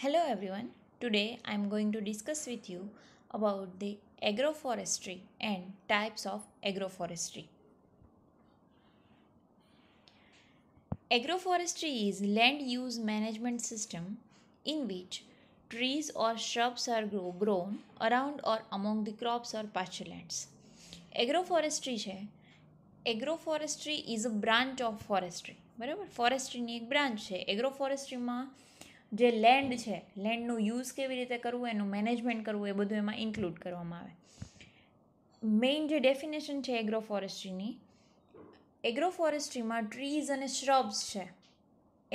Hello everyone. Today I am going to discuss with you about the agroforestry and types of agroforestry. Agroforestry is land use management system in which trees or shrubs are grow, grown around or among the crops or pasturelands. Agroforestry agroforestry is a branch of forestry. Forestry forestry branch એક branch છે એગ્રોફોરેસ્ટ્રીમાં જે land છે લેન્ડનું use કેવી રીતે કરવું એનું management કરવું એ બધું એમાં ઇન્ક્લુડ કરવામાં આવે મેઇન જે ડેફિનેશન છે એગ્રો ફોરેસ્ટ્રીની એગ્રો ફોરેસ્ટ્રીમાં ટ્રીઝ અને શ્રબ્સ છે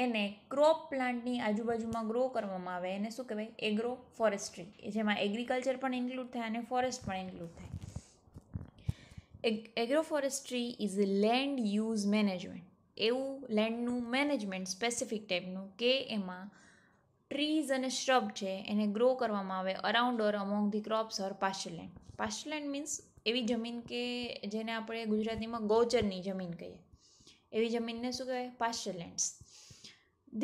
એને ક્રોપ પ્લાન્ટની આજુબાજુમાં ગ્રો કરવામાં આવે એને શું કહેવાય એગ્રો ફોરેસ્ટ્રી જેમાં એગ્રીકલ્ચર પણ ઇન્ક્લુડ થાય અને ફોરેસ્ટ પણ ઇન્ક્લુડ થાય agro forestry is land use management એવું લેન્ડનું મેનેજમેન્ટ સ્પેસિફિક ટાઈપનું કે એમાં ટ્રીઝ અને શ્રબ છે એને ગ્રો કરવામાં આવે around or among the crops or pastureland pastureland means એવી જમીન કે જેને આપણે ગુજરાતીમાં ગૌચરની જમીન કહીએ એવી જમીનને શું કહેવાય pasturelands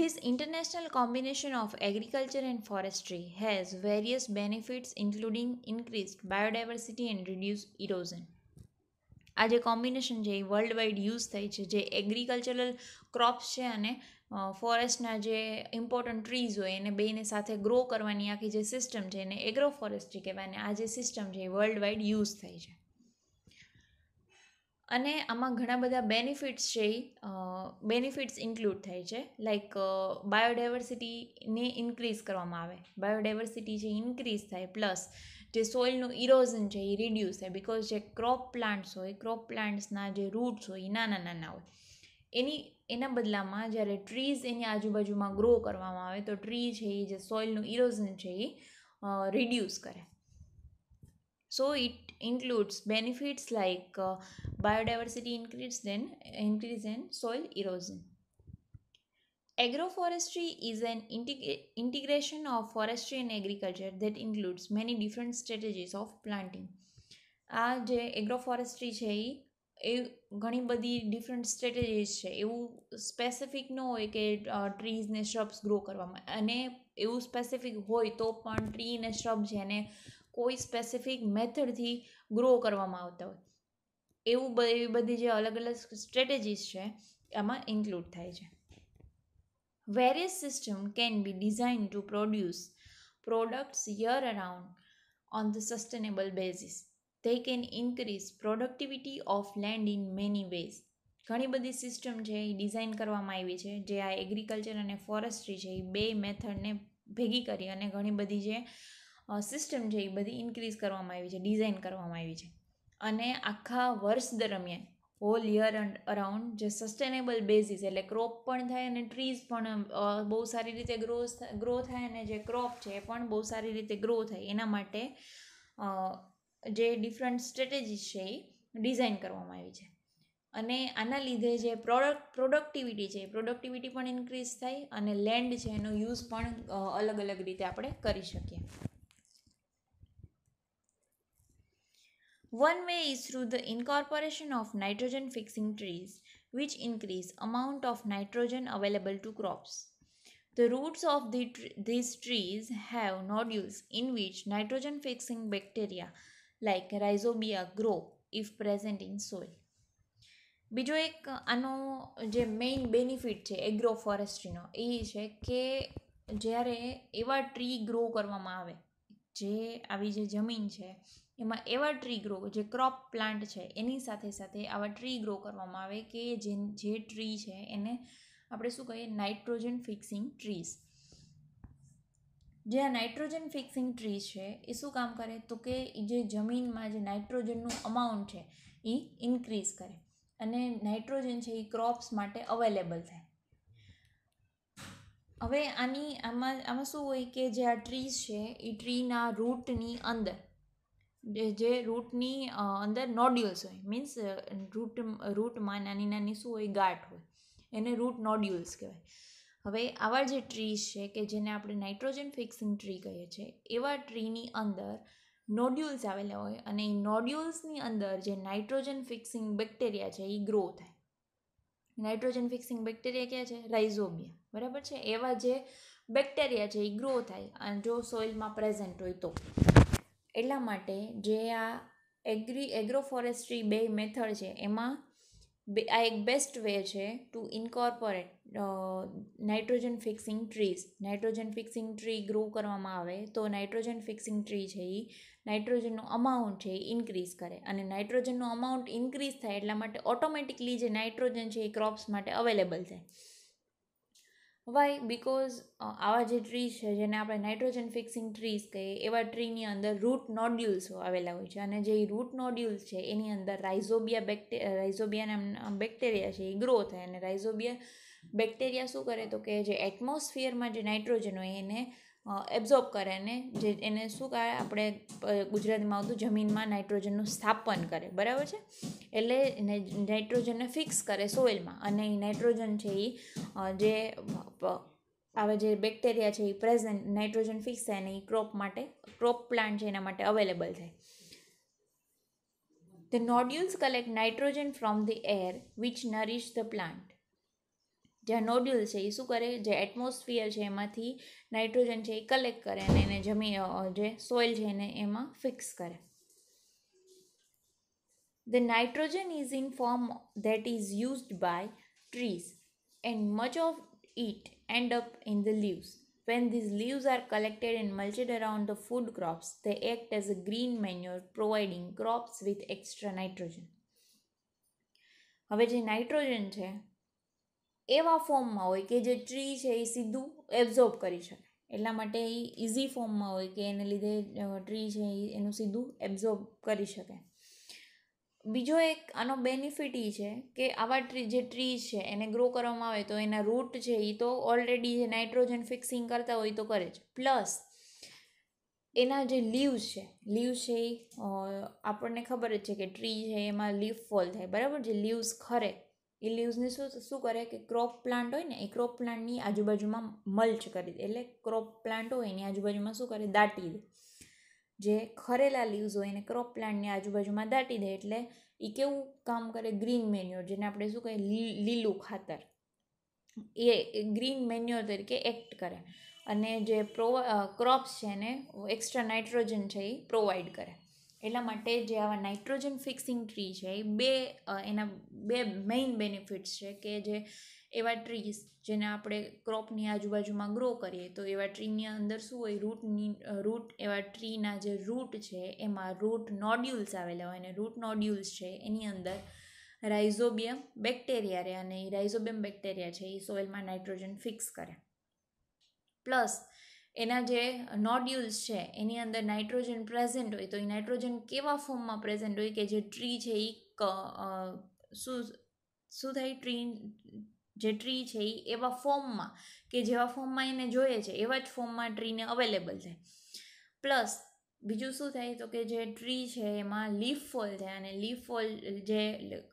this international combination of agriculture and forestry has various benefits including increased biodiversity and reduce erosion આ જે કોમ્બિનેશન છે એ વર્લ્ડ વાઇડ યુઝ થઈ છે જે એગ્રીકલ્ચરલ ક્રોપ્સ છે અને ફોરેસ્ટના જે ઇમ્પોર્ટન્ટ ટ્રીઝ હોય એને બેને સાથે ગ્રો કરવાની આખી જે સિસ્ટમ છે એને એગ્રો ફોરેસ્ટ્રી કહેવાય અને આ જે સિસ્ટમ છે એ વર્લ્ડ વાઇડ યુઝ થાય છે અને આમાં ઘણા બધા બેનિફિટ્સ છે એ બેનિફિટ્સ ઇન્ક્લુડ થાય છે લાઈક બાયોડાયવર્સિટીને ઇન્ક્રીઝ કરવામાં આવે બાયોડાયવર્સિટી છે ઇન્ક્રીઝ થાય પ્લસ જે સોઇલનું ઇરોઝન છે એ રિડ્યુસ થાય બિકોઝ જે ક્રોપ પ્લાન્ટ્સ હોય ક્રોપ પ્લાન્ટ્સના જે રૂટ્સ હોય એ નાના નાના હોય એની એના બદલામાં જ્યારે ટ્રીઝ એની આજુબાજુમાં ગ્રો કરવામાં આવે તો ટ્રી છે એ જે સોઇલનું ઇરોઝન છે એ રિડ્યુસ કરે so it includes benefits like biodiversity increase then increase an soil erosion Agroforestry is an integ integration of forestry and agriculture that includes many different strategies of planting આ જે એગ્રોફોરેસ્ટ્રી છે એ એ ઘણી બધી ડિફરન્ટ સ્ટ્રેટેજીસ છે એવું specific ન હોય કે ટ્રીઝને શ્રબ્સ ગ્રો કરવામાં અને એવું સ્પેસિફિક હોય તો પણ ટ્રી અને શ્રબ છે કોઈ સ્પેસિફિક મેથડથી ગ્રો કરવામાં આવતા હોય એવું એવી બધી જે અલગ અલગ સ્ટ્રેટેજીસ છે એમાં ઇન્ક્લુડ થાય છે various system can be design to produce products year around on the sustainable basis they can increase productivity of land in many ways ઘણી બધી સિસ્ટમ છે એ ડિઝાઇન કરવામાં આવી છે જે આ એગ્રીકલ્ચર અને ફોરેસ્ટ્રી છે એ બે મેથડને ભેગી કરી અને ઘણી બધી જે સિસ્ટમ છે એ બધી ઇન્ક્રીઝ કરવામાં આવી છે ડિઝાઇન કરવામાં આવી છે અને આખા વર્ષ દરમિયાન હોલ યર એન્ડ અરાઉન્ડ જે સસ્ટેનેબલ બેઝિસ એટલે ક્રોપ પણ થાય અને ટ્રીઝ પણ બહુ સારી રીતે ગ્રો ગ્રો થાય અને જે ક્રોપ છે એ પણ બહુ સારી રીતે ગ્રો થાય એના માટે જે ડિફરન્ટ સ્ટ્રેટેજીસ છે એ ડિઝાઇન કરવામાં આવી છે અને આના લીધે જે પ્રોડક્ટ પ્રોડક્ટિવિટી છે એ પ્રોડક્ટિવિટી પણ ઇન્ક્રીઝ થાય અને લેન્ડ છે એનો યુઝ પણ અલગ અલગ રીતે આપણે કરી શકીએ one way is through the incorporation of nitrogen fixing trees which increase amount of nitrogen available to crops the roots of the tr trees have nodules in in nitrogen fixing bacteria like rhizobia grow if present in soil બીજો એક આનો જે main benefit છે agro ફોરેસ્ટ્રીનો એ છે કે જ્યારે એવા ટ્રી ગ્રો કરવામાં આવે જે આવી જે જમીન છે એમાં એવા ટ્રી ગ્રો જે ક્રોપ પ્લાન્ટ છે એની સાથે સાથે આવા ટ્રી ગ્રો કરવામાં આવે કે જે જે ટ્રી છે એને આપણે શું કહીએ નાઇટ્રોજન ફિક્સિંગ ટ્રીઝ જે આ નાઇટ્રોજન ફિક્સિંગ ટ્રી છે એ શું કામ કરે તો કે જે જમીનમાં જે નાઇટ્રોજનનું અમાઉન્ટ છે એ ઇન્ક્રીઝ કરે અને નાઇટ્રોજન છે એ ક્રોપ્સ માટે અવેલેબલ થાય હવે આની આમાં આમાં શું હોય કે જે આ ટ્રીઝ છે એ ટ્રીના રૂટની અંદર જે રૂટની અંદર નોડ્યુલ્સ હોય મીન્સ રૂટ રૂટમાં નાની નાની શું હોય ગાંઠ હોય એને રૂટ નોડ્યુલ્સ કહેવાય હવે આવા જે ટ્રીઝ છે કે જેને આપણે નાઇટ્રોજન ફિક્સિંગ ટ્રી કહીએ છીએ એવા ટ્રીની અંદર નોડ્યુલ્સ આવેલા હોય અને એ નોડ્યુલ્સની અંદર જે નાઇટ્રોજન ફિક્સિંગ બેક્ટેરિયા છે એ ગ્રો થાય નાઇટ્રોજન ફિક્સિંગ બેક્ટેરિયા ક્યાં છે રાઇઝોમિયા બરાબર છે એવા જે બેક્ટેરિયા છે એ ગ્રો થાય અને જો સોઇલમાં પ્રેઝન્ટ હોય તો એટલા માટે જે આ એગ્રી એગ્રો ફોરેસ્ટ્રી બે મેથડ છે એમાં આ એક બેસ્ટ વે છે to incorporate nitrogen fixing trees nitrogen fixing tree grow કરવામાં આવે તો નાઇટ્રોજન ફિક્સિંગ ટ્રી છે એ નાઇટ્રોજનનું અમાઉન્ટ છે એ ઇન્ક્રીઝ કરે અને નાઇટ્રોજનનું અમાઉન્ટ ઇન્ક્રીઝ થાય એટલા માટે ઓટોમેટિકલી જે નાઇટ્રોજન છે એ ક્રોપ્સ માટે અવેલેબલ થાય વાય બિકોઝ આવા જે ટ્રી છે જેને આપણે નાઇટ્રોજન ફિક્સિંગ ટ્રીઝ કહીએ એવા ટ્રીની અંદર રૂટ નોડ્યુલ્સ આવેલા હોય છે અને જે રૂટ નોડ્યુલ્સ છે એની અંદર રાઇઝોબિયા બેક્ટે રાઇઝોબિયા નામ બેક્ટેરિયા છે એ ગ્રો થાય અને રાઇઝોબિયા બેક્ટેરિયા શું કરે તો કે જે એટમોસ્ફિયરમાં જે નાઇટ્રોજન હોય એને એબ્ઝોર્બ કરે ને જે એને શું કહે આપણે ગુજરાતીમાં આવતું જમીનમાં નાઇટ્રોજનનું સ્થાપન કરે બરાબર છે એટલે નાઇટ્રોજનને ફિક્સ કરે સોઇલમાં અને એ નાઇટ્રોજન છે એ જે આવે જે બેક્ટેરિયા છે એ પ્રેઝન્ટ નાઇટ્રોજન ફિક્સ થાય અને એ ક્રોપ માટે ક્રોપ પ્લાન્ટ છે એના માટે અવેલેબલ થાય the nodules collect nitrogen from the air which nourish the plant જે નોડ્યુલ છે એ શું કરે જે એટમોસ્ફિયર છે એમાંથી નાઇટ્રોજન છે એ કલેક્ટ કરે અને એને જમી જે સોઇલ છે એને એમાં ફિક્સ કરે The nitrogen is in form that is used by trees and much of it end up in the leaves. When these leaves are collected and mulched around the food crops, they act as a green manure providing crops with extra nitrogen. હવે જે nitrogen છે એવા ફોર્મમાં હોય કે જે tree છે એ સીધું એબ્ઝોર્બ કરી શકે એટલા માટે એ ઇઝી ફોર્મમાં હોય કે એને લીધે ટ્રી છે એ એનું સીધું એબ્ઝોર્બ કરી શકે બીજો એક આનો બેનિફિટ એ છે કે આવા ટ્રી જે ટ્રીઝ છે એને ગ્રો કરવામાં આવે તો એના રૂટ છે એ તો ઓલરેડી જે નાઇટ્રોજન ફિક્સિંગ કરતા હોય તો કરે છે પ્લસ એના જે લીવ્સ છે લીવ્સ છે એ આપણને ખબર જ છે કે ટ્રી છે એમાં લીફ ફોલ થાય બરાબર જે લીવ્સ ખરે એ લીવ્સને શું શું કરે કે ક્રોપ પ્લાન્ટ હોય ને એ ક્રોપ પ્લાન્ટની આજુબાજુમાં મલ્ચ કરી દે એટલે ક્રોપ પ્લાન્ટ હોય એની આજુબાજુમાં શું કરે દાટી દે જે ખરેલા લીવ્સ હોય એને ક્રોપ પ્લાન્ટની આજુબાજુમાં દાટી દે એટલે એ કેવું કામ કરે ગ્રીન મેન્યુર જેને આપણે શું કહીએ લીલું ખાતર એ ગ્રીન મેન્યુર તરીકે એક્ટ કરે અને જે પ્રો ક્રોપ્સ છે એને એક્સ્ટ્રા નાઇટ્રોજન છે એ પ્રોવાઈડ કરે એટલા માટે જે આવા નાઇટ્રોજન ફિક્સિંગ ટ્રી છે એ બે એના બે મેઇન બેનિફિટ્સ છે કે જે એવા ટ્રીઝ જેને આપણે ક્રોપની આજુબાજુમાં ગ્રો કરીએ તો એવા ટ્રીની અંદર શું હોય રૂટની રૂટ એવા ટ્રીના જે રૂટ છે એમાં રૂટ નોડ્યુલ્સ આવેલા હોય અને રૂટ નોડ્યુલ્સ છે એની અંદર રાઇઝોબિયમ બેક્ટેરિયા રહે અને રાઇઝોબિયમ બેક્ટેરિયા છે એ સોઇલમાં નાઇટ્રોજન ફિક્સ કરે પ્લસ એના જે નોડ્યુલ્સ છે એની અંદર નાઇટ્રોજન પ્રેઝન્ટ હોય તો એ નાઇટ્રોજન કેવા ફોર્મમાં પ્રેઝન્ટ હોય કે જે ટ્રી છે એ શું શું થાય ટ્રી જે ટ્રી છે એ એવા ફોર્મમાં કે જેવા ફોર્મમાં એને જોઈએ છે એવા જ ફોર્મમાં ટ્રીને અવેલેબલ છે પ્લસ બીજું શું થાય તો કે જે ટ્રી છે એમાં લીફ ફોલ થાય અને લીફ ફોલ જે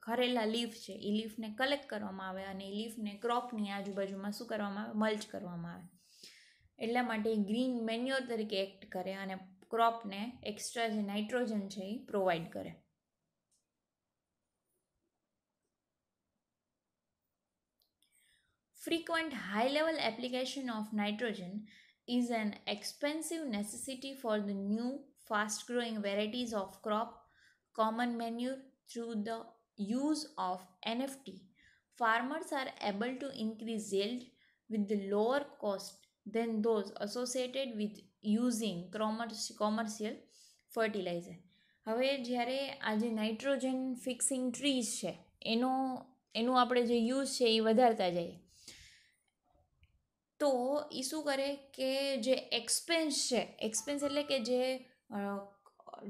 ખરેલા લીફ છે એ લીફને કલેક્ટ કરવામાં આવે અને એ લીફને ક્રોપની આજુબાજુમાં શું કરવામાં આવે મલ્ચ કરવામાં આવે એટલા માટે ગ્રીન મેન્યોર તરીકે એક્ટ કરે અને ક્રોપને એક્સ્ટ્રા જે નાઇટ્રોજન છે એ પ્રોવાઈડ કરે frequent high level application of nitrogen is an expensive necessity for the new fast growing varieties of crop common manure through the use of nft farmers are able to increase yield with the lower cost than those associated with using commercial fertilizer હવે જ્યારે આ જે nitrogen fixing trees છે એનો એનું આપણે જે use છે એ વધારતા જઈએ તો એ શું કરે કે જે એક્સપેન્સ છે એક્સપેન્સ એટલે કે જે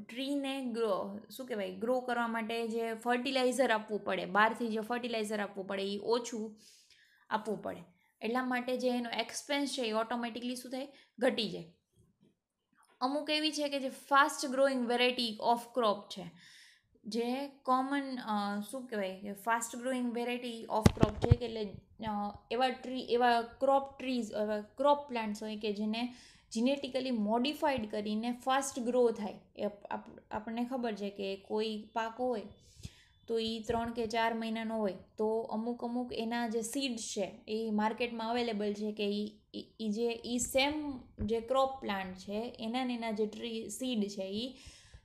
ટ્રીને ગ્રો શું કહેવાય ગ્રો કરવા માટે જે ફર્ટિલાઇઝર આપવું પડે બહારથી જે ફર્ટિલાઇઝર આપવું પડે એ ઓછું આપવું પડે એટલા માટે જે એનો એક્સપેન્સ છે એ ઓટોમેટિકલી શું થાય ઘટી જાય અમુક એવી છે કે જે fast growing variety of crop છે જે કોમન શું કહેવાય કે fast growing variety of crop છે કે એટલે એવા ટ્રી એવા ક્રોપ ટ્રીઝ એવા ક્રોપ પ્લાન્ટ્સ હોય કે જેને જીનેટિકલી મોડિફાઈડ કરીને ફાસ્ટ ગ્રો થાય એ આપણને ખબર છે કે કોઈ પાક હોય તો એ ત્રણ કે ચાર મહિનાનો હોય તો અમુક અમુક એના જે સીડ છે એ માર્કેટમાં અવેલેબલ છે કે એ જે એ સેમ જે ક્રોપ પ્લાન્ટ છે એના ને એના જે ટ્રી સીડ છે એ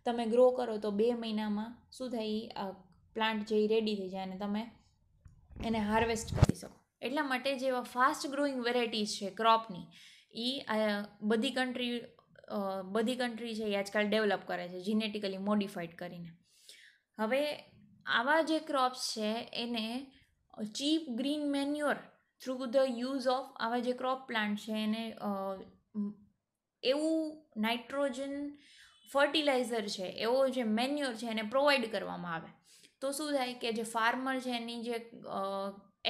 તમે ગ્રો કરો તો બે મહિનામાં શું થાય એ પ્લાન્ટ જે રેડી થઈ જાય અને તમે એને હાર્વેસ્ટ કરી શકો એટલા માટે જેવા ફાસ્ટ ગ્રોઈંગ વેરાયટીઝ છે ક્રોપની એ બધી કન્ટ્રી બધી કન્ટ્રી છે એ આજકાલ ડેવલપ કરે છે જીનેટિકલી મોડિફાઈડ કરીને હવે આવા જે ક્રોપ્સ છે એને cheap green manure through the use of આવા જે ક્રોપ પ્લાન્ટ છે એને એવું નાઇટ્રોજન ફર્ટિલાઇઝર છે એવો જે મેન્યુઅર છે એને પ્રોવાઈડ કરવામાં આવે તો શું થાય કે જે ફાર્મર છે એની જે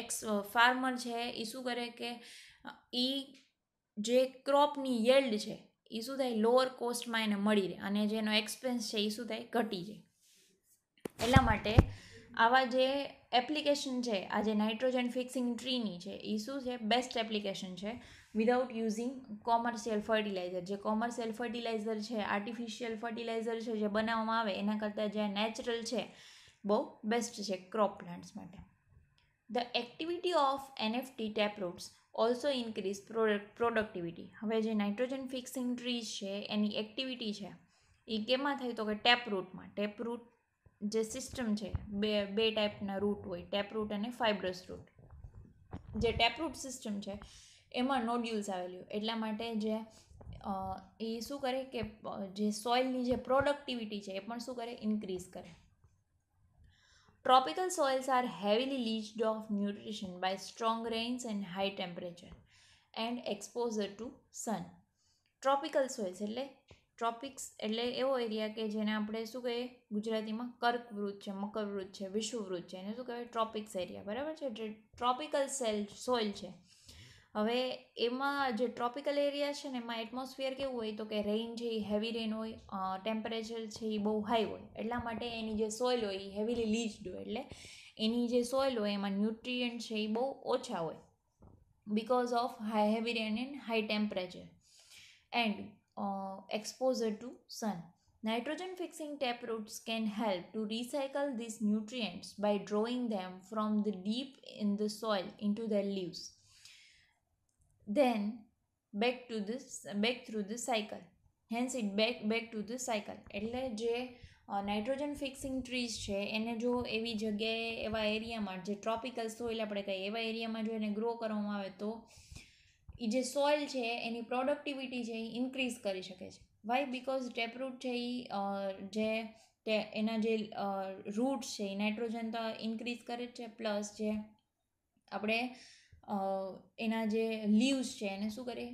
એક્સ ફાર્મર છે એ શું કરે કે એ જે ક્રોપની યેલ્ડ છે એ શું થાય લોઅર કોસ્ટમાં એને મળી રહે અને જેનો એક્સપેન્સ છે એ શું થાય ઘટી જાય એટલા માટે આવા જે એપ્લિકેશન છે આ જે નાઇટ્રોજન ફિક્સિંગ ટ્રીની છે એ શું છે બેસ્ટ એપ્લિકેશન છે વિધાઉટ યુઝિંગ કોમર્શિયલ ફર્ટિલાઇઝર જે કોમર્શિયલ ફર્ટિલાઇઝર છે આર્ટિફિશિયલ ફર્ટિલાઇઝર છે જે બનાવવામાં આવે એના કરતાં જે નેચરલ છે બહુ બેસ્ટ છે ક્રોપ પ્લાન્ટ્સ માટે the activity of NFT tap roots also increase product productivity હવે જે નાઇટ્રોજન ફિક્સિંગ ટ્રીઝ છે એની એક્ટિવિટી છે એ કેમાં થયું તો કે ટેપ રૂટમાં ટેપ રૂટ જે સિસ્ટમ છે બે બે ટાઈપના રૂટ હોય ટેપરૂટ અને ફાઇબ્રસ રૂટ જે ટેપરૂટ સિસ્ટમ છે એમાં નોડ્યુલ્સ આવેલી હોય એટલા માટે જે એ શું કરે કે જે સોઇલની જે પ્રોડક્ટિવિટી છે એ પણ શું કરે ઇન્ક્રીઝ કરે tropical soils are heavily leached of nutrition by strong rains and high temperature and exposure to sun tropical soils એટલે ટ્રોપિક્સ એટલે એવો એરિયા કે જેને આપણે શું કહીએ ગુજરાતીમાં કર્કવૃત છે મકરવૃત છે વિષુવૃત છે એને શું કહેવાય ટ્રોપિક્સ એરિયા બરાબર છે જે ટ્રોપિકલ સેલ સોઇલ છે હવે એમાં જે ટ્રોપિકલ એરિયા છે ને એમાં એટમોસ્ફિયર કેવું હોય તો કે રેઇન છે એ હેવી રેન હોય ટેમ્પરેચર છે એ બહુ હાઈ હોય એટલા માટે એની જે સોઇલ હોય એ હેવીલી લીચડ હોય એટલે એની જે સોઇલ હોય એમાં ન્યુટ્રિયન્ટ છે એ બહુ ઓછા હોય because of high heavy rain and high temperature and exposure to sun. Nitrogen fixing tap roots can help to recycle these nutrients by drawing them from the deep in the soil into their leaves. Then back to this back through the cycle. Hence it back back to the cycle એટલે જે nitrogen fixing trees છે એને જો એવી જગ્યાએ એવા એરિયામાં જે ટ્રોપિકલ સોઇલ આપણે કહીએ એવા એરિયામાં જો એને ગ્રો કરવામાં આવે તો એ જે સોઇલ છે એની પ્રોડક્ટિવિટી છે એ ઇન્ક્રીઝ કરી શકે છે વાય બિકોઝ ટેપરૂટ છે એ જે તે એના જે રૂટ્સ છે એ નાઇટ્રોજન તો ઇન્ક્રીઝ કરે જ છે પ્લસ જે આપણે એના જે લીવ્સ છે એને શું કરે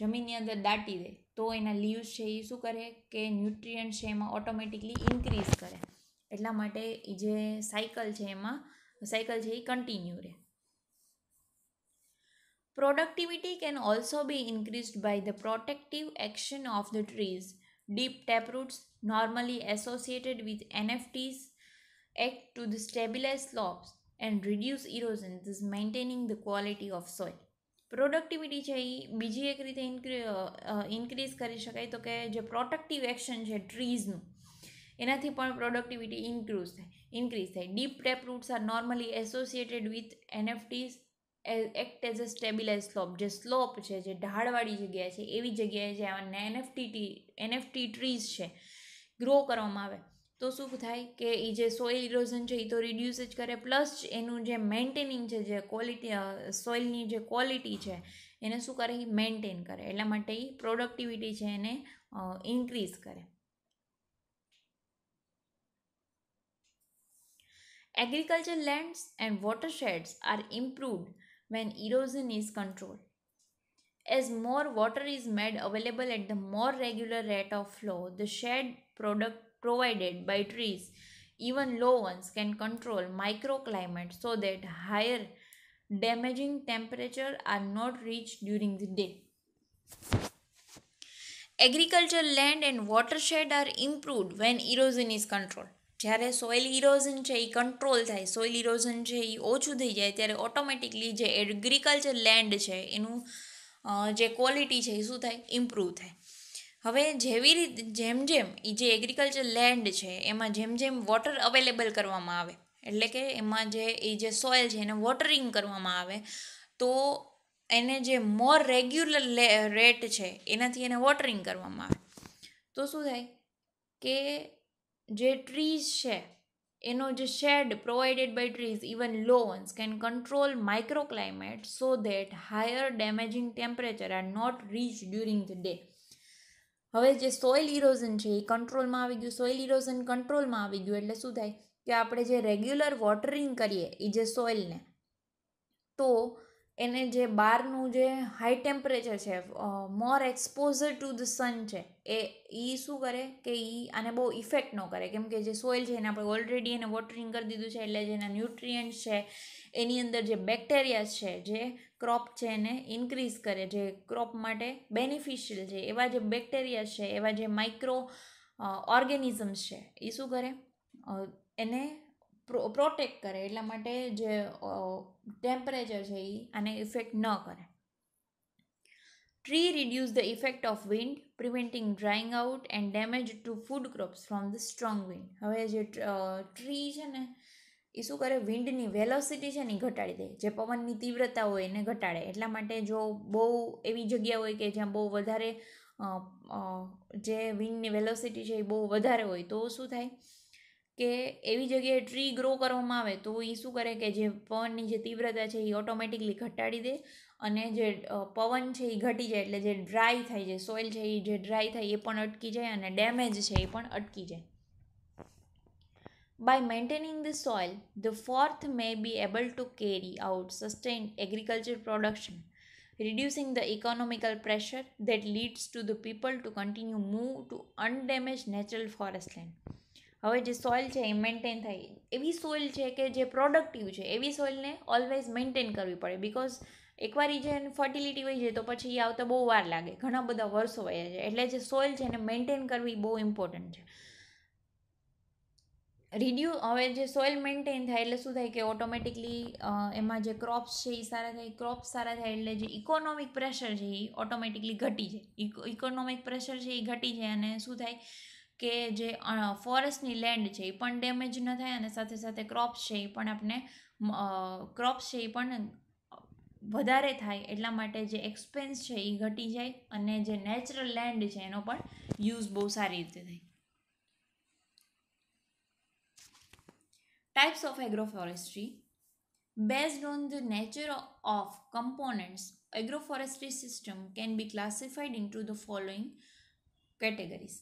જમીનની અંદર દાટી દે તો એના લીવ્સ છે એ શું કરે કે ન્યુટ્રિયન્ટ છે એમાં ઓટોમેટિકલી ઇન્ક્રીઝ કરે એટલા માટે એ જે સાયકલ છે એમાં સાયકલ છે એ કન્ટિન્યુ રહે Productivity can also be increased by the protective action of the trees. Deep taproots, normally associated with NFTs, act to stabilize slopes and reduce erosion, thus maintaining the quality of soil. Productivity છે એ બીજી એક રીતે increase કરી શકાય તો કે જે પ્રોડક્ટિવ એક્શન છે ટ્રીઝનું એનાથી પણ પ્રોડક્ટિવિટી ઇન્ક્રીઝ થાય ઇન્ક્રીઝ થાય deep tap roots are normally associated with NFTs act as a stabilise slope જે સ્લોપ છે જે ઢાળવાળી જગ્યા છે એવી જગ્યાએ જે આ એનએફટી એનએફટી ટ્રીઝ છે ગ્રો કરવામાં આવે તો શું થાય કે એ જે સોઇલ ઇરોઝન છે એ તો રિડ્યુસ જ કરે પ્લસ એનું જે મેન્ટેનિંગ છે જે ક્વોલિટી સોઇલની જે ક્વોલિટી છે એને શું કરે એ મેન્ટેન કરે એટલા માટે એ પ્રોડક્ટિવિટી છે એને ઇન્ક્રીઝ કરે agriculture lands and watersheds are improved when erosion is controlled. As more water is made available at the more regular rate of flow, the shade product provided by trees, even low ones, can control microclimate so that higher damaging temperature are not reached during the day. Agricultural land and watershed are improved when erosion is controlled. જ્યારે soil erosion છે એ control થાય soil erosion છે એ ઓછું થઈ જાય ત્યારે ઓટોમેટિકલી જે એગ્રીકલ્ચર લેન્ડ છે એનું જે ક્વોલિટી છે એ શું થાય ઇમ્પ્રૂવ થાય હવે જેવી રીતે જેમ જેમ એ જે એગ્રીકલ્ચર લેન્ડ છે એમાં જેમ જેમ વોટર અવેલેબલ કરવામાં આવે એટલે કે એમાં જે એ જે સોઇલ છે એને વોટરિંગ કરવામાં આવે તો એને જે મોર રેગ્યુલર લે રેટ છે એનાથી એને વોટરિંગ કરવામાં આવે તો શું થાય કે જે ટ્રીઝ છે એનો જે shade provided by trees even low ones can control micro climate so that higher damaging temperature are not reach during the day હવે જે સોઇલ ઇરોઝન છે એ કંટ્રોલમાં આવી ગયું સોઇલ ઇરોઝન કંટ્રોલમાં આવી ગયું એટલે શું થાય કે આપણે જે રેગ્યુલર વોટરિંગ કરીએ એ જે સોઇલને તો એને જે બહારનું જે હાઈ ટેમ્પરેચર છે more exposure to the sun છે એ એ શું કરે કે એ આને બહુ ઇફેક્ટ ન કરે કેમ કે જે સોઇલ છે એને આપણે ઓલરેડી એને વોટરિંગ કરી દીધું છે એટલે જેના ન્યુટ્રિયન્ટ છે એની અંદર જે બેક્ટેરિયા છે જે ક્રોપ છે એને ઇન્ક્રીઝ કરે જે ક્રોપ માટે બેનિફિશિયલ છે એવા જે બેક્ટેરિયા છે એવા જે માઇક્રો ઓર્ગેનિઝમ્સ છે એ શું કરે એને પ્રો પ્રોટેક્ટ કરે એટલા માટે જે ટેમ્પરેચર છે એ આને ઇફેક્ટ ન કરે tree reduce the effect of wind preventing drying out and damage to food crops from the strong wind હવે જે ટ્રી છે ને એ શું કરે વિન્ડની વેલોસિટી છે ને એ ઘટાડી દે જે પવનની તીવ્રતા હોય એને ઘટાડે એટલા માટે જો બહુ એવી જગ્યા હોય કે જ્યાં બહુ વધારે જે વિન્ડની વેલોસિટી છે એ બહુ વધારે હોય તો શું થાય કે એવી જગ્યાએ ટ્રી ગ્રો કરવામાં આવે તો એ શું કરે કે જે પવનની જે તીવ્રતા છે એ ઓટોમેટિકલી ઘટાડી દે અને જે પવન છે એ ઘટી જાય એટલે જે ડ્રાય થાય છે સોઇલ છે એ જે ડ્રાય થાય એ પણ અટકી જાય અને ડેમેજ છે એ પણ અટકી જાય By maintaining the soil, the fourth may be able to carry out sustained agriculture production, reducing the economical pressure that leads to the people to continue move to undamaged natural forest land. હવે જે soil છે એ maintain થાય એવી soil છે કે જે productive છે એવી સોઇલને ઓલવેઝ મેન્ટેન કરવી પડે બિકોઝ એકવાર જે ફર્ટિલિટી હોય જાય તો પછી એ આવતા બહુ વાર લાગે ઘણા બધા વર્ષો વહી છે એટલે જે સોઇલ છે એને મેન્ટેન કરવી બહુ ઇમ્પોર્ટન્ટ છે રિડ્યુ હવે જે સોઇલ મેન્ટેન થાય એટલે શું થાય કે ઓટોમેટિકલી એમાં જે ક્રોપ્સ છે એ સારા થાય ક્રોપ્સ સારા થાય એટલે જે ઇકોનોમિક પ્રેશર છે એ ઓટોમેટિકલી ઘટી જાય ઇકોનોમિક પ્રેશર છે એ ઘટી જાય અને શું થાય કે જે ફોરેસ્ટની લેન્ડ છે એ પણ ડેમેજ ન થાય અને સાથે સાથે ક્રોપ્સ છે એ પણ આપણે ક્રોપ્સ છે એ પણ વધારે થાય એટલા માટે જે એક્સપેન્સ છે એ ઘટી જાય અને જે નેચરલ લેન્ડ છે એનો પણ યુઝ બહુ સારી રીતે થાય types of agroforestry based on the nature of components agroforestry system can be classified in to the following categories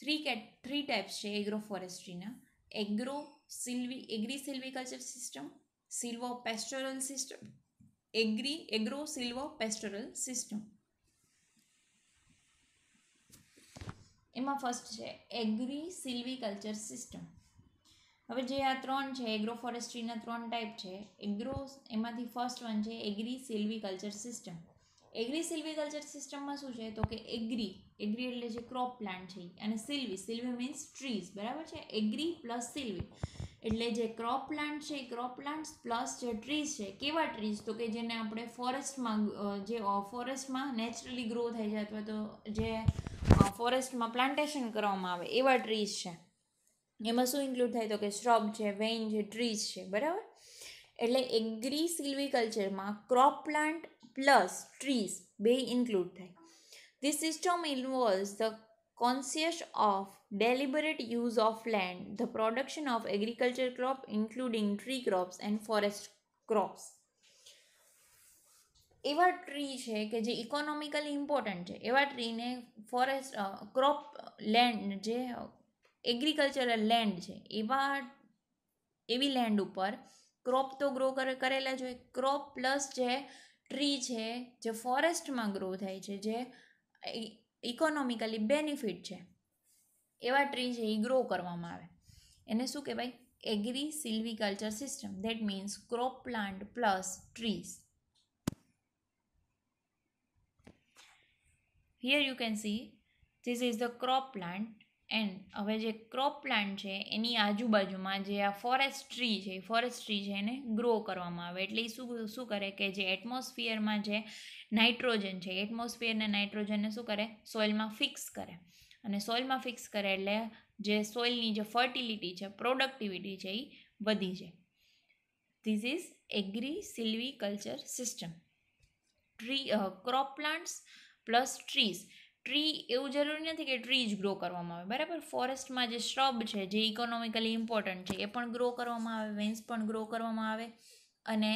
three કે થ્રી ટાઈપ્સ છે એગ્રો ફોરેસ્ટ્રીના agro silvi agri silviculture system silvo pastoral system agri agro silvo pastoral system એમાં first છે agri silviculture system હવે જે આ ત્રણ છે એગ્રો ફોરેસ્ટ્રીના ત્રણ ટાઈપ છે એગ્રો એમાંથી ફર્સ્ટ વન છે agri silviculture system agri silviculture સિસ્ટમમાં શું છે તો કે એગ્રી એગ્રી એટલે જે ક્રોપ પ્લાન્ટ છે અને સિલ્વી સિલ્વી મીન્સ ટ્રીઝ બરાબર છે એગ્રી પ્લસ સિલ્વી એટલે જે ક્રોપ પ્લાન્ટ છે એ ક્રોપ પ્લાન્ટ્સ પ્લસ જે ટ્રીઝ છે કેવા ટ્રીઝ તો કે જેને આપણે ફોરેસ્ટમાં જે ફોરેસ્ટમાં નેચરલી ગ્રો થાય જાય અથવા તો જે ફોરેસ્ટમાં પ્લાન્ટેશન કરવામાં આવે એવા ટ્રીઝ છે એમાં શું ઇન્ક્લુડ થાય તો કે શ્રબ છે વેઇન છે ટ્રીઝ છે બરાબર એટલે એગ્રી સિલ્વીકલ્ચરમાં ક્રોપ પ્લાન્ટ પ્લસ ટ્રીઝ બે ઇન્ક્લુડ થાય the system involves the conscious of deliberate use of land the production of agriculture crop including tree crops and forest crops એવા ટ્રી છે કે જે ઇકોનોમિકલી ઇમ્પોર્ટન્ટ છે એવા ટ્રીને ફોરેસ્ટ ક્રોપ લેન્ડ જે એગ્રીકલ્ચરલ લેન્ડ છે એવા એવી લેન્ડ ઉપર ક્રોપ તો ગ્રો કરેલા જ હોય ક્રોપ પ્લસ જે ટ્રી છે જે ફોરેસ્ટમાં ગ્રો થાય છે જે ઇકોનોમિકલી બેનિફિટ છે એવા ટ્રી છે એ ગ્રો કરવામાં આવે એને શું કહેવાય agri silviculture system that means crop plant plus trees here you can see this is the crop plant and હવે જે ક્રોપ પ્લાન્ટ છે એની આજુબાજુમાં જે આ ફોરેસ્ટ ટ્રી છે એ ફોરેસ્ટ ટ્રી છે એને ગ્રો કરવામાં આવે એટલે એ શું શું કરે કે જે એટમોસ્ફિયરમાં જે નાઇટ્રોજન છે એટમોસ્ફિયરને નાઇટ્રોજનને શું કરે સોઇલમાં ફિક્સ કરે અને સોઇલમાં ફિક્સ કરે એટલે જે સોઇલની જે ફર્ટિલિટી છે પ્રોડક્ટિવિટી છે એ વધી જાય this is agri silviculture system tree crop plants plus trees tree એવું જરૂરી નથી કે ટ્રી જ ગ્રો કરવામાં આવે બરાબર ફોરેસ્ટમાં જે શ્રબ છે જે ઇકોનોમિકલી ઇમ્પોર્ટન્ટ છે એ પણ ગ્રો કરવામાં આવે વેન્સ પણ ગ્રો કરવામાં આવે અને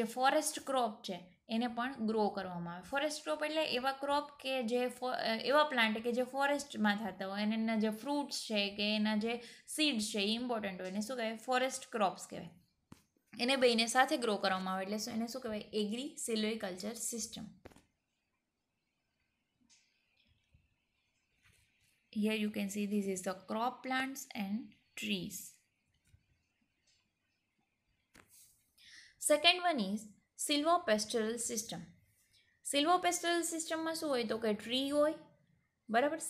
જે ફોરેસ્ટ ક્રોપ છે એને પણ ગ્રો કરવામાં આવે ફોરેસ્ટ ક્રોપ એટલે એવા ક્રોપ કે જે એવા પ્લાન્ટ કે જે ફોરેસ્ટમાં થતા હોય અને એના જે ફ્રૂટ્સ છે કે એના જે સીડ્સ છે એ ઇમ્પોર્ટન્ટ હોય એને શું કહેવાય ફોરેસ્ટ ક્રોપ્સ કહેવાય એને બેને સાથે ગ્રો કરવામાં આવે એટલે એને શું કહેવાય એગ્રી સિલોઈ system here you can see this is the crop plants and trees second one is silvo system silvo system માં શું હોય tree. કે ટ્રી હોય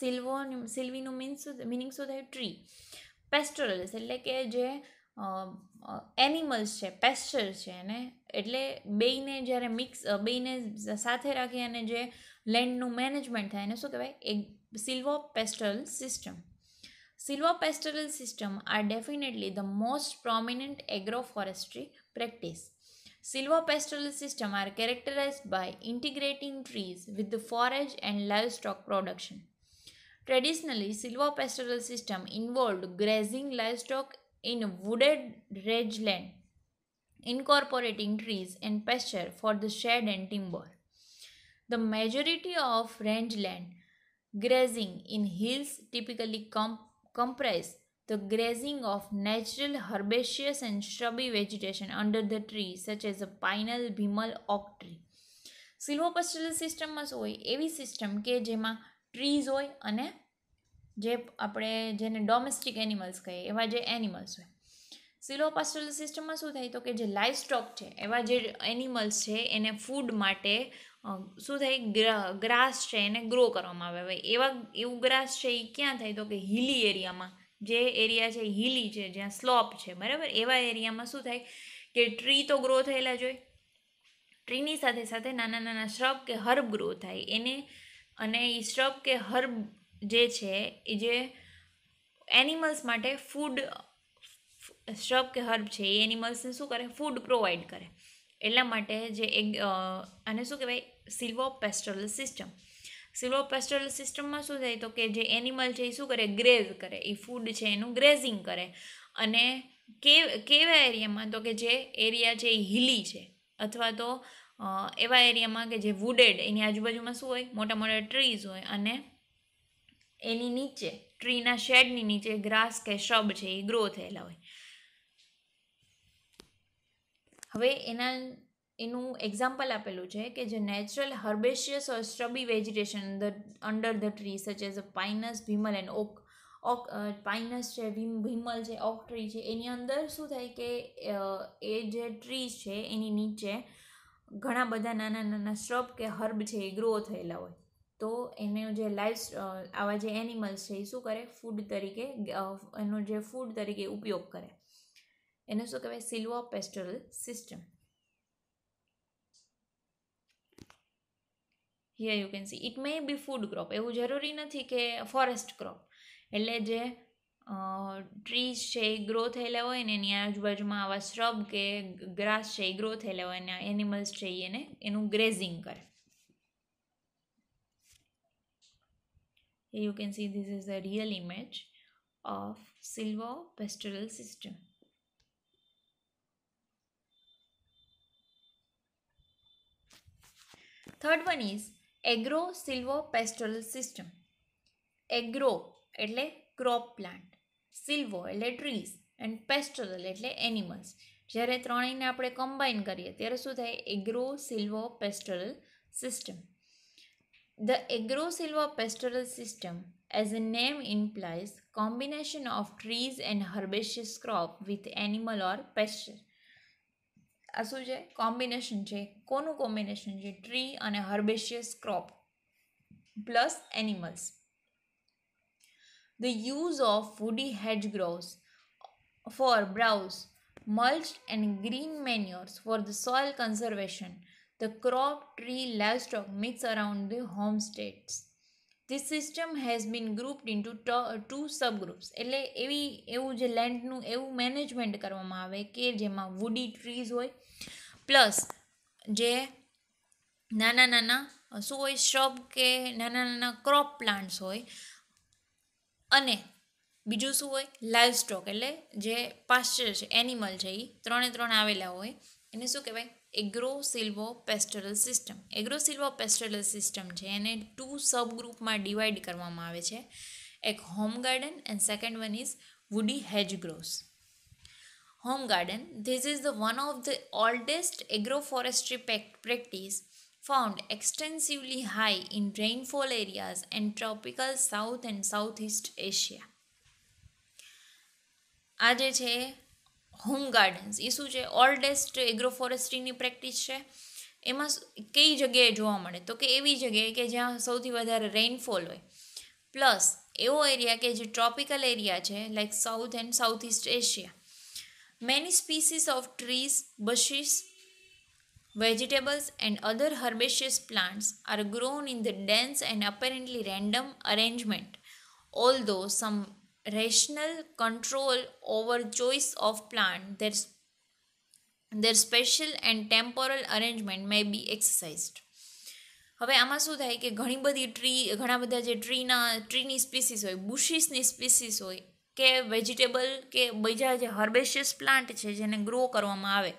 silvo silvino means meaning so the tree pastoral like, એટલે કે જે animals છે પેસ્ચર છે એને એટલે બેયને જ્યારે મિક્સ બેયને સાથે રાખી અને જે લેન્ડનું મેનેજમેન્ટ થાય એને શું કહેવાય એક silvo pastoral system silvo pastoral system are definitely the most prominent agroforestry practice silvo pastoral system are characterised by integrating trees with the forage and livestock production traditionally silvo pastoral system involved grazing livestock in wooded rangeland, incorporating trees and pasture for the shade and timber. The majority of rangeland grazing in hills typically comprises comprise the grazing of natural herbaceous and shrubby vegetation under the tree such as a pinal, bimal, oak tree. Silvopastoral system શું હોય એવી system કે trees hoy હોય જે આપણે જેને domestic animals કહીએ એવા જે એનિમલ્સ હોય સિલોપાસ્ટલ સિસ્ટમમાં શું થાય તો કે જે લાઈવ સ્ટોક છે એવા જે એનિમલ્સ છે એને ફૂડ માટે શું થાય ગ્રાસ છે એને ગ્રો કરવામાં આવે હવે એવા એવું ગ્રાસ છે એ ક્યાં થાય તો કે હિલી એરિયામાં જે એરિયા છે હિલી છે જ્યાં સ્લોપ છે બરાબર એવા એરિયામાં શું થાય કે ટ્રી તો ગ્રો થયેલા જોઈએ ટ્રીની સાથે સાથે નાના નાના શ્રબ કે હર્બ ગ્રો થાય એને અને એ શ્રબ કે હર્બ જે છે એ જે એનિમલ્સ માટે ફૂડ શ્રબ કે હર્બ છે એ એનિમલ્સને શું કરે ફૂડ પ્રોવાઈડ કરે એટલા માટે જે એક આને શું કહેવાય સિલ્વો પેસ્ટરલ સિસ્ટમ સિલ્વો પેસ્ટરલ સિસ્ટમમાં શું થાય તો કે જે એનિમલ છે એ શું કરે ગ્રેઝ કરે એ ફૂડ છે એનું ગ્રેઝિંગ કરે અને કે કેવા એરિયામાં તો કે જે એરિયા છે એ હિલી છે અથવા તો એવા એરિયામાં કે જે વુડેડ એની આજુબાજુમાં શું હોય મોટા મોટા ટ્રીઝ હોય અને એની નીચે ટ્રીના શેડની નીચે ગ્રાસ કે શ્રબ છે એ ગ્રો થયેલા હોય હવે એના એનું એક્ઝામ્પલ આપેલું છે કે જે natural herbaceous or shrubby vegetation the under the tree such as a Pinus bhimal and oak oak Pinus છે ભીમ ભીમલ છે ઓક ટ્રી છે એની અંદર શું થાય કે એ જે ટ્રી છે એની નીચે ઘણા બધા નાના નાના શ્રબ કે હર્બ છે એ ગ્રો થયેલા હોય તો એને જે લાઈવ આવા જે એનિમલ્સ છે એ શું કરે ફૂડ તરીકે એનો જે ફૂડ તરીકે ઉપયોગ કરે એને શું કહેવાય silvo pastoral system here you can see it may be food crop એવું જરૂરી નથી કે ફોરેસ્ટ ક્રોપ એટલે જે ટ્રીઝ છે એ ગ્રો થયેલા હોય ને એની આજુબાજુમાં આવા શ્રબ કે ગ્રાસ છે એ ગ્રો થયેલા હોય અને એનિમલ્સ છે એને એનું ગ્રેઝિંગ કરે Here you can see this is the real image of silvo pastoral system. Third one is agro silvo pastoral system. Agro એટલે ક્રોપ પ્લાન્ટ સિલ્વો એટલે ટ્રીઝ એન્ડ પેસ્ટરલ એટલે એનિમલ્સ જ્યારે ત્રણેયને આપણે કમ્બાઈન કરીએ ત્યારે શું થાય agro silvo pastoral system The Agro-Silva pastoral system, as the name implies, combination of trees and herbaceous crop with animal or pasture. આ શું છે કોમ્બિનેશન છે કોનું કોમ્બિનેશન છે ટ્રી અને herbaceous crop plus animals the use of fodder hedgerows for browse mulched and green manures for the soil conservation The crop tree livestock mix around the homesteads. This system has been grouped into uh, two subgroups. એટલે એવી એવું જે લેન્ડનું એવું management કરવામાં આવે કે જેમાં વુડી trees હોય પ્લસ જે નાના નાના શું હોય શ્રબ કે નાના નાના ક્રોપ પ્લાન્ટ્સ હોય અને બીજું શું હોય લાઈવ સ્ટોક એટલે જે પાસ્ચર છે એનિમલ છે એ ત્રણે ત્રણ આવેલા હોય એને શું કહેવાય agro silvo pastoral system agro silvo pastoral system છે એને ટુ સબગ્રુપમાં ડિવાઈડ કરવામાં આવે છે એક home garden and second one is woody hedge grows home garden this is the one of the oldest agro forestry practice found extensively high in rainfall areas and tropical South and Southeast Asia આજે છે home gardens એ શું છે oldest agro ફોરેસ્ટ્રીની practice છે એમાં કઈ જગ્યાએ જોવા મળે તો કે એવી જગ્યાએ કે જ્યાં સૌથી વધારે રેઇનફોલ હોય પ્લસ એવો એરિયા કે જે ટ્રોપિકલ એરિયા છે like south and south east Asia many species of trees bushes vegetables and other other plants are grown in the dense and apparently random arrangement although some rational control over choice of plant their, their spatial and temporal arrangement may be exercised હવે આમાં શું થાય કે ઘણી બધી tree ઘણા બધા જે ટ્રીના ટ્રીની સ્પીસીસ હોય બુશીસની સ્પીસીસ હોય કે વેજીટેબલ કે બીજા જે હર્બેશિયસ પ્લાન્ટ છે જેને ગ્રો કરવામાં આવે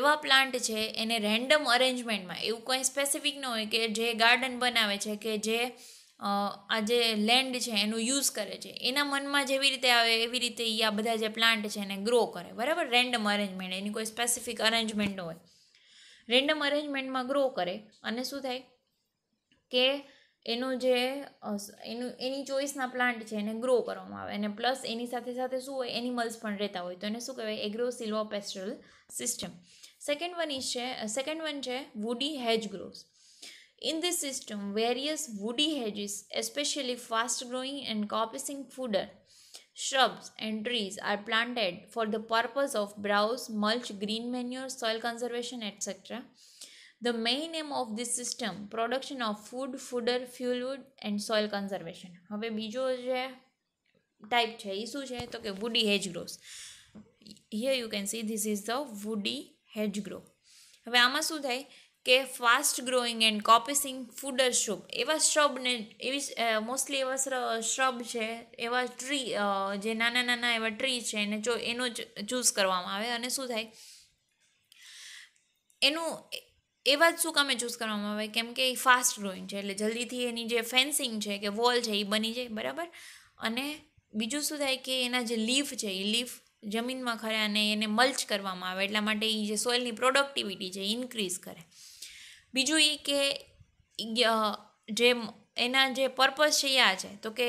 એવા પ્લાન્ટ છે એને રેન્ડમ અરેન્જમેન્ટમાં એવું કંઈ સ્પેસિફિક ન હોય કે જે ગાર્ડન બનાવે છે કે જે આ જે લેન્ડ છે એનું યુઝ કરે છે એના મનમાં જેવી રીતે આવે એવી રીતે એ આ બધા જે પ્લાન્ટ છે એને ગ્રો કરે બરાબર રેન્ડમ અરેન્જમેન્ટ એની કોઈ સ્પેસિફિક અરેન્જમેન્ટ હોય રેન્ડમ અરેન્જમેન્ટમાં ગ્રો કરે અને શું થાય કે એનું જે એનું એની ચોઈસના પ્લાન્ટ છે એને ગ્રો કરવામાં આવે અને પ્લસ એની સાથે સાથે શું હોય એનિમલ્સ પણ રહેતા હોય તો એને શું કહેવાય agro silvo pastoral system second one is છે સેકન્ડ વન છે woody hedge grows In this system, various woody hedges, especially fast growing and coppicing fodder, shrubs, and trees are planted for the purpose of browse, mulch, green manure, soil conservation, etc. The main aim of this system production of food, fodder, fuel wood and soil conservation. હવે બીજો જે type છે એ શું છે તો કે woody hedge grows here you can see this is the woody hedge grow હવે આમાં શું થાય કે fast growing and coppicing fodder shrub એવા શ્રબને એવી મોસ્ટલી એવા શ્રબ છે એવા ટ્રી જે નાના નાના એવા ટ્રી છે એને જો એનો જ ચૂઝ કરવામાં આવે અને શું થાય એનું એવા જ શું કામે ચૂઝ કરવામાં આવે કેમ કે એ ફાસ્ટ ગ્રોઈંગ છે એટલે જલ્દીથી એની જે ફેન્સિંગ છે કે વોલ છે એ બની જાય બરાબર અને બીજું શું થાય કે એના જે લીફ છે એ લીફ જમીનમાં ખરે અને એને મલ્ચ કરવામાં આવે એટલા માટે એ જે સોઇલની પ્રોડક્ટિવિટી છે ઇન્ક્રીઝ કરે બીજું એ કે જે એના જે પર્પઝ છે એ આ છે તો કે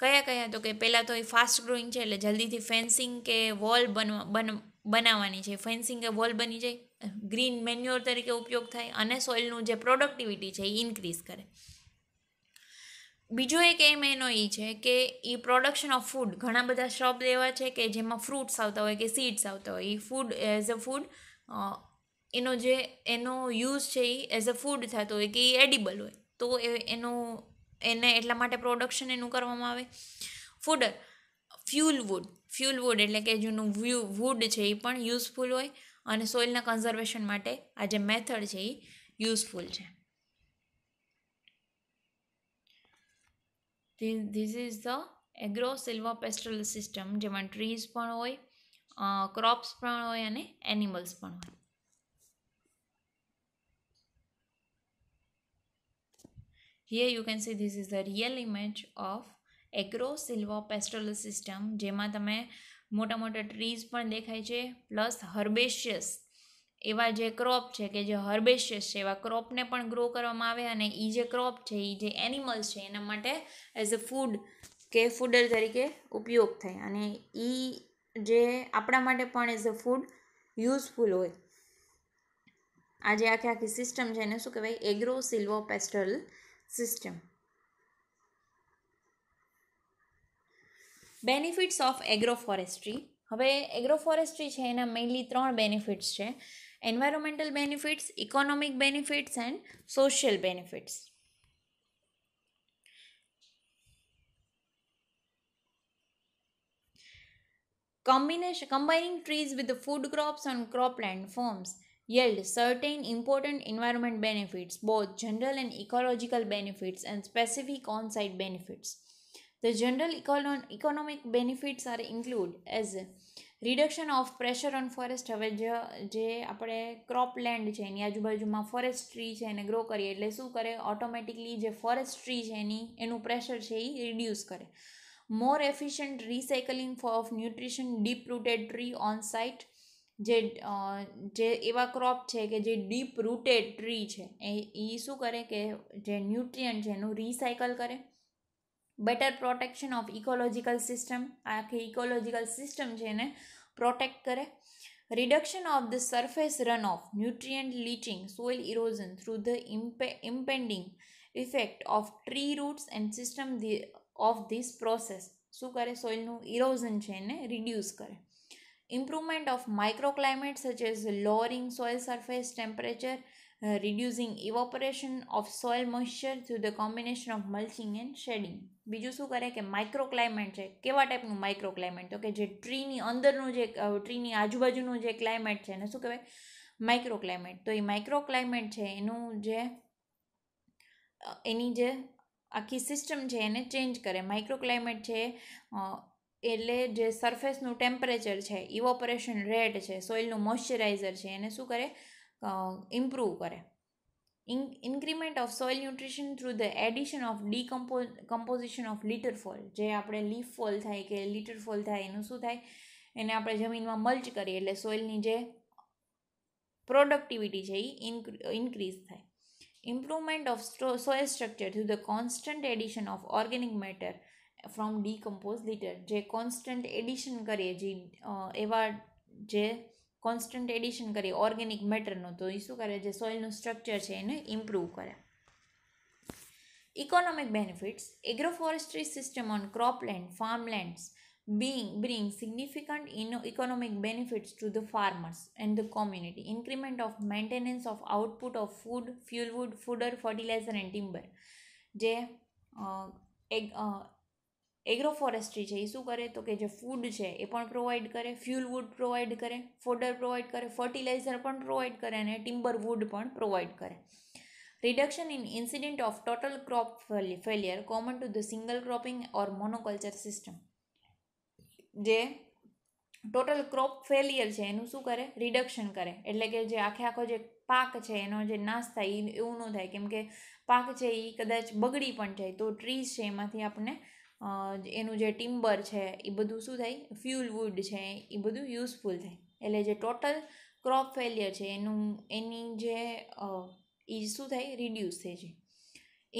કયા કયા તો કે પહેલાં તો એ ફાસ્ટ ગ્રોઈંગ છે એટલે જલ્દીથી ફેન્સિંગ કે વોલ બનવા બન બનાવવાની છે ફેન્સિંગ કે વોલ બની જાય ગ્રીન મેન્યુઅર તરીકે ઉપયોગ થાય અને સોઇલનું જે પ્રોડક્ટિવિટી છે એ ઇન્ક્રીઝ કરે બીજો એક એમ એનો એ છે કે એ પ્રોડક્શન ઓફ ફૂડ ઘણા બધા શ્રબ એવા છે કે જેમાં ફ્રૂટ્સ આવતા હોય કે સીડ્સ આવતા હોય એ ફૂડ એઝ અ ફૂડ એનો જે એનો યુઝ છે એ એઝ અ ફૂડ થતો હોય કે એ એડિબલ હોય તો એ એનો એને એટલા માટે પ્રોડક્શન એનું કરવામાં આવે fodder fuel wood fuel wood એટલે કે જેનું વ્યૂ વુડ છે એ પણ યુઝફુલ હોય અને સોઇલના કન્ઝર્વેશન માટે આ જે મેથડ છે એ યુઝફુલ છે this is the agro silver pastoral system જેમાં ટ્રીઝ પણ હોય ક્રોપ્સ પણ હોય અને એનિમલ્સ પણ હોય here you can see this is the real image of agro silver pastoral system જેમાં તમે મોટા મોટા ટ્રીઝ પણ દેખાય છે પ્લસ હર્બેશિયસ એવા જે ક્રોપ છે કે જે હર્બેશિયસ છે એવા ક્રોપને પણ ગ્રો કરવામાં આવે અને એ જે ક્રોપ છે એ જે એનિમલ્સ છે એના માટે એઝ અ ફૂડ કે ફૂડર તરીકે ઉપયોગ થાય અને એ જે આપણા માટે પણ એઝ અ ફૂડ યુઝફુલ હોય આ જે આખી આખી સિસ્ટમ છે એને શું કહેવાય agro silvo pastoral system. Benefits of agroforestry હવે એગ્રોફોરેસ્ટ્રી છે એના મેઇનલી ત્રણ બેનિફિટ્સ છે environmental benefits economic benefits and social benefits combination combining trees with the food crops on cropland forms yield certain important environment benefits, both general and ecological benefits and specific on site benefits. The general econ- economic benefits are include as reduction of pressure on forest હવે જે જે આપણે ક્રોપલેન્ડ છે એની આજુબાજુમાં forest tree છે એને grow કરીએ એટલે શું કરે ઓટોમેટિકલી જે ફોરેસ્ટ ટ્રી છે એની એનું પ્રેશર છે એ રિડ્યુસ કરે more efficient recycling of nutrition deep rooted tree on site જે જે એવા ક્રોપ છે કે જે ડીપ રૂટેડ ટ્રી છે એ એ શું કરે કે જે ન્યુટ્રિયન્ટ છે એનું રિસાયકલ કરે better protection of ecological system આખી ઇકોલોજીકલ સિસ્ટમ છે એને પ્રોટેક્ટ કરે reduction of the surface run off nutrient leaching soil erosion through the impe impending effect of tree roots and system of this process શું કરે સોઇલનું erosion છે એને reduce કરે improvement of microclimate such as lowering soil surface temperature uh, reducing evaporation of soil moisture through the combination of mulching and shading બીજું શું કરે કે માઇક્રોક્લાઇમેટ છે કેવા ટાઈપનું માઇક્રોક્લાઇમેટ તો કે જે ટ્રીની અંદરનું જે ટ્રીની આજુબાજુનું જે ક્લાઇમેટ છે એને શું કહેવાય માઇક્રોક્લાઇમેટ તો એ માઇક્રોક્લાઇમેટ છે એનું જે એની જે આખી સિસ્ટમ છે એને ચેન્જ કરે માઇક્રોક્લાઇમેટ છે એટલે જે સરફેસનું ટેમ્પરેચર છે ઇવોપરેશન રેટ છે સોઇલનું મોઇશ્ચરાઇઝર છે એને શું કરે ઇમ્પ્રૂવ કરે increment of soil nutrition through the addition of decompo composition of litter fall જે આપણે લીફ ફોલ થાય કે લીટર ફોલ થાય એનું શું થાય એને આપણે જમીનમાં મલ્ચ કરીએ એટલે સોઇલની જે પ્રોડક્ટિવિટી છે એ ઇન્ક્રીઝ થાય improvement of soil structure through the constant addition of organic matter from decompose litter જે કોન્સ્ટન્ટ એડિશન કરીએ જે એવા જે કોન્સ્ટન્ટ એડિશન કરીએ ઓર્ગેનિક મેટરનું તો એ શું કરે જે સોઇલનું સ્ટ્રક્ચર છે એને ઇમ્પ્રૂવ કરે economic benefits agroforestry system on cropland farmlands being bring significant economic benefits to the farmers and the community increment of maintenance of output of food fuel wood fodder fertilizer and timber જે એક agro forestry છે એ શું કરે તો કે જે food છે એ પણ પ્રોવાઈડ કરે ફ્યુલ વુડ પ્રોવાઈડ કરે ફોડર પ્રોવાઈડ કરે ફર્ટિલાઇઝર પણ પ્રોવાઈડ કરે અને ટિમ્બર વુડ પણ પ્રોવાઈડ કરે reduction in incident of total crop failure common to the single cropping or monoculture system જે ટોટલ ક્રોપ ફેલિયર છે એનું શું કરે રિડક્શન કરે એટલે કે જે આખે આખો જે પાક છે એનો જે નાશ થાય એવું ન થાય કેમ કે પાક છે એ કદાચ બગડી પણ જાય તો ટ્રીઝ છે એમાંથી આપણે એનું જે ટિમ્બર છે એ બધું શું થાય ફ્યુલ વુડ છે એ બધું યુઝફુલ થાય એટલે જે ટોટલ ક્રોપ ફેલિયર છે એનું એની જે એ શું થાય રિડ્યુસ થાય જાય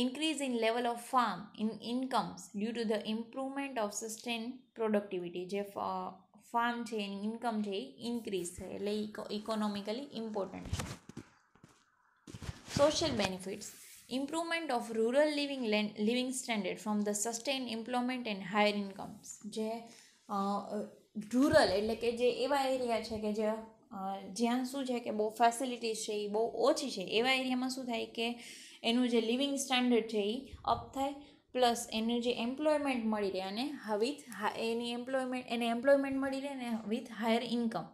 increase in level of farm in incomes due to the improvement of sustain productivity જે ફાર્મ છે એની ઇન્કમ છે એ ઇન્ક્રીઝ થાય એટલે ઇકોનોમિકલી ઇમ્પોર્ટન્ટ છે social benefits improvement of rural living living standard from the sustain employment and higher incomes જે rural એટલે કે જે એવા એરિયા છે કે જે જ્યાં શું છે કે બહુ ફેસિલિટીઝ છે એ બહુ ઓછી છે એવા એરિયામાં શું થાય કે એનું જે લિવિંગ સ્ટાન્ડર્ડ છે એ અપ થાય પ્લસ એનું જે એમ્પ્લોયમેન્ટ મળી રહે અને વિથ એની એમ્પ્લોયમેન્ટ એને એમ્પ્લોયમેન્ટ મળી રહે અને with higher income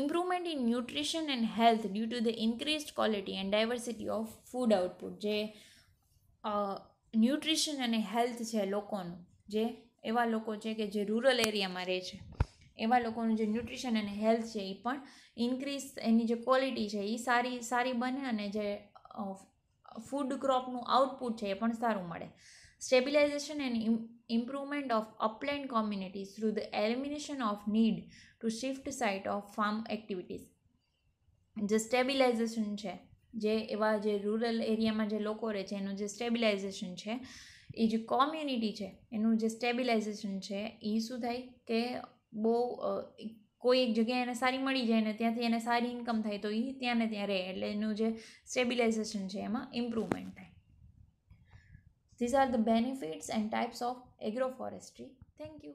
improvement in nutrition and health due to the increased quality and diversity of food output જે ન્યુટ્રિશન અને હેલ્થ છે લોકોનું જે એવા લોકો છે કે જે રૂરલ એરિયામાં રહે છે એવા લોકોનું જે ન્યુટ્રિશન અને હેલ્થ છે એ પણ ઇન્ક્રીઝ એની જે ક્વોલિટી છે એ સારી સારી બને અને જે ફૂડ ક્રોપનું આઉટપુટ છે એ પણ સારું મળે stabilisation and improvement of upland community through the elimination of need to shift site of farm activities જે સ્ટેબિલાઇઝેશન છે જે એવા જે રૂરલ એરિયામાં જે લોકો રહે છે એનું જે સ્ટેબિલાઇઝેશન છે એ જે કોમ્યુનિટી છે એનું જે સ્ટેબિલાઇઝેશન છે એ શું થાય કે બહુ કોઈ એક જગ્યાએ એને સારી મળી જાય ને ત્યાંથી એને સારી ઇન્કમ થાય તો એ ત્યાં ને ત્યાં રહે એટલે એનું જે સ્ટેબિલાઇઝેશન છે એમાં ઇમ્પ્રુવમેન્ટ થાય these are the benefits and types of agro forestry thank you